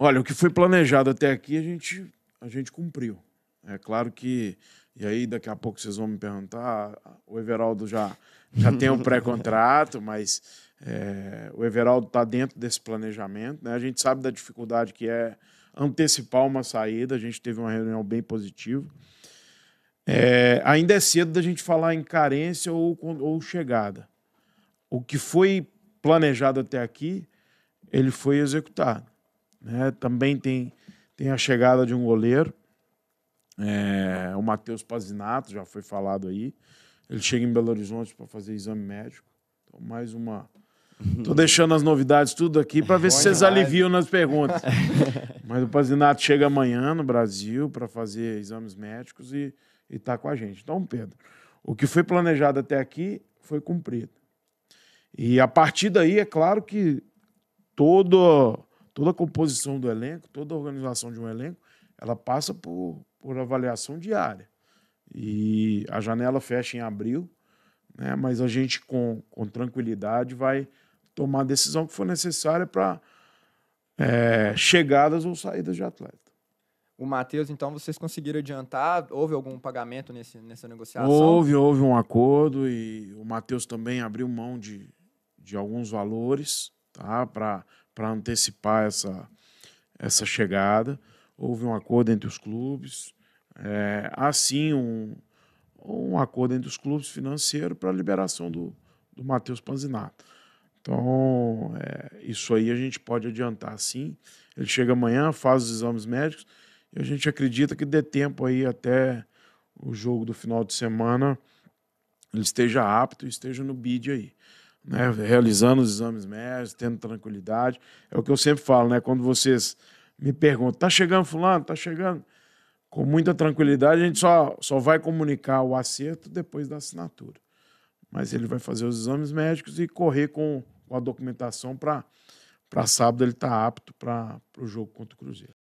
Olha, o que foi planejado até aqui a gente, a gente cumpriu. É claro que. E aí, daqui a pouco vocês vão me perguntar. O Everaldo já, já tem um pré-contrato, mas é, o Everaldo está dentro desse planejamento. Né? A gente sabe da dificuldade que é antecipar uma saída. A gente teve uma reunião bem positiva. É, ainda é cedo da gente falar em carência ou, ou chegada. O que foi planejado até aqui, ele foi executado. Né? Também tem, tem a chegada de um goleiro, é, o Matheus Pazinato, já foi falado aí. Ele chega em Belo Horizonte para fazer exame médico. Então, mais uma. Tô deixando as novidades tudo aqui para ver se vocês aliviam nas perguntas. Mas o Pazinato chega amanhã no Brasil para fazer exames médicos e está com a gente. Então, Pedro, o que foi planejado até aqui foi cumprido. E a partir daí, é claro que todo toda a composição do elenco, toda a organização de um elenco, ela passa por, por avaliação diária. E a janela fecha em abril, né? mas a gente, com, com tranquilidade, vai tomar a decisão que for necessária para é, chegadas ou saídas de atleta. O Matheus, então, vocês conseguiram adiantar? Houve algum pagamento nesse, nessa negociação? Houve, houve um acordo e o Matheus também abriu mão de, de alguns valores tá? para antecipar essa, essa chegada. Houve um acordo entre os clubes, é, assim um, um acordo entre os clubes financeiro para a liberação do, do Matheus Panzinato. Então, é, isso aí a gente pode adiantar sim. Ele chega amanhã, faz os exames médicos e a gente acredita que dê tempo aí até o jogo do final de semana ele esteja apto e esteja no bid aí né? realizando os exames médicos, tendo tranquilidade. É o que eu sempre falo, né? Quando vocês me perguntam, tá chegando fulano, tá chegando, com muita tranquilidade, a gente só, só vai comunicar o acerto depois da assinatura. Mas ele vai fazer os exames médicos e correr com, com a documentação para sábado ele estar tá apto para o jogo contra o Cruzeiro.